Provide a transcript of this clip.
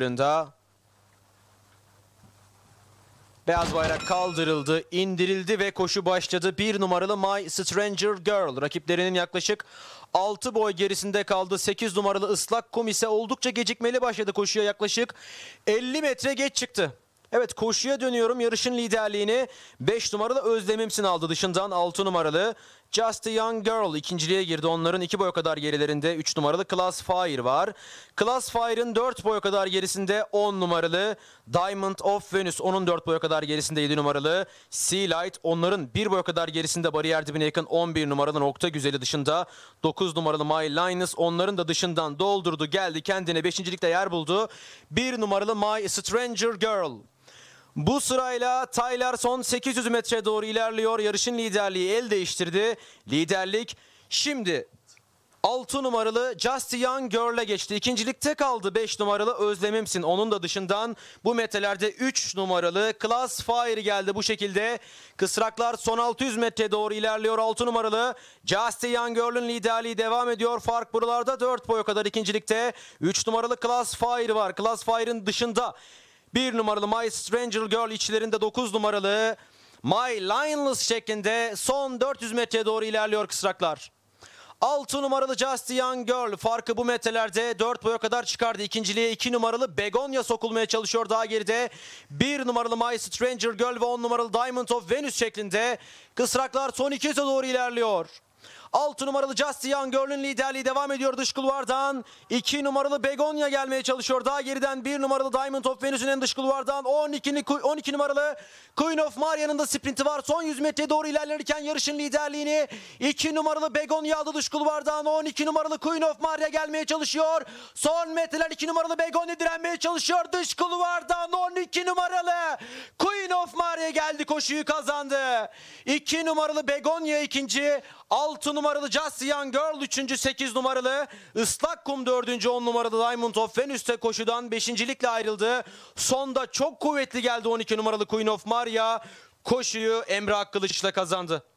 Bunda Beyaz bayrak kaldırıldı, indirildi ve koşu başladı. Bir numaralı My Stranger Girl rakiplerinin yaklaşık 6 boy gerisinde kaldı. 8 numaralı ıslak kum ise oldukça gecikmeli başladı koşuya yaklaşık 50 metre geç çıktı. Evet koşuya dönüyorum yarışın liderliğini 5 numaralı Özlemimsin aldı dışından 6 numaralı Just a Young Girl ikinciliğe girdi. Onların iki boy kadar gerilerinde 3 numaralı Class Fire var. Class Fire'ın 4 boy kadar gerisinde 10 numaralı Diamond of Venus. Onun 4 boy kadar gerisinde 7 numaralı Sea Light. Onların 1 boy kadar gerisinde bariyer dibine yakın 11 numaralı Nokta Güzeli dışında 9 numaralı My Linus. Onların da dışından doldurdu geldi kendine 5. yer buldu. 1 numaralı My Stranger Girl. Bu sırayla Taylar son 800 metre doğru ilerliyor. Yarışın liderliği el değiştirdi. Liderlik şimdi 6 numaralı Just Young Girl'e geçti. İkincilikte kaldı 5 numaralı Özlemimsin. Onun da dışından bu metrelerde 3 numaralı Class Fire geldi bu şekilde. Kısraklar son 600 metre doğru ilerliyor 6 numaralı. Just Young Girl'ün liderliği devam ediyor. Fark buralarda 4 boya kadar ikincilikte. 3 numaralı Class Fire var. Class Fire'ın dışında 1 numaralı My Stranger Girl içlerinde 9 numaralı My Lionless şeklinde son 400 metreye doğru ilerliyor kısraklar. 6 numaralı Just Young Girl farkı bu metrelerde 4 boya kadar çıkardı. İkinciliğe 2 iki numaralı Begonia sokulmaya çalışıyor daha geride. 1 numaralı My Stranger Girl ve 10 numaralı Diamond of Venus şeklinde kısraklar son 200'e doğru ilerliyor. 6 numaralı Justy Young Görlün liderliği devam ediyor dış kulvardan. 2 numaralı Begonia gelmeye çalışıyor. Daha geriden 1 numaralı Diamond of Venus'un en dış kulvardan. 12, 12 numaralı Queen of Maria'nın da sprinti var. Son 100 metreye doğru ilerlerken yarışın liderliğini 2 numaralı Begonya aldı dış kulvardan. 12 numaralı Queen of Maria gelmeye çalışıyor. Son metreler 2 numaralı Begonya direnmeye çalışıyor. Dış kulvardan 12 numaralı Queen of Maria geldi koşuyu kazandı. 2 numaralı Begonia ikinci. 6 numaralı numaralı Just Young Girl 3. 8 numaralı. Islak Kum 4. 10 numaralı Diamond of Venüs'te koşudan 5. likle ayrıldı. Sonda çok kuvvetli geldi 12 numaralı Queen of Maria. Koşuyu Emre Akkılıç'la kazandı.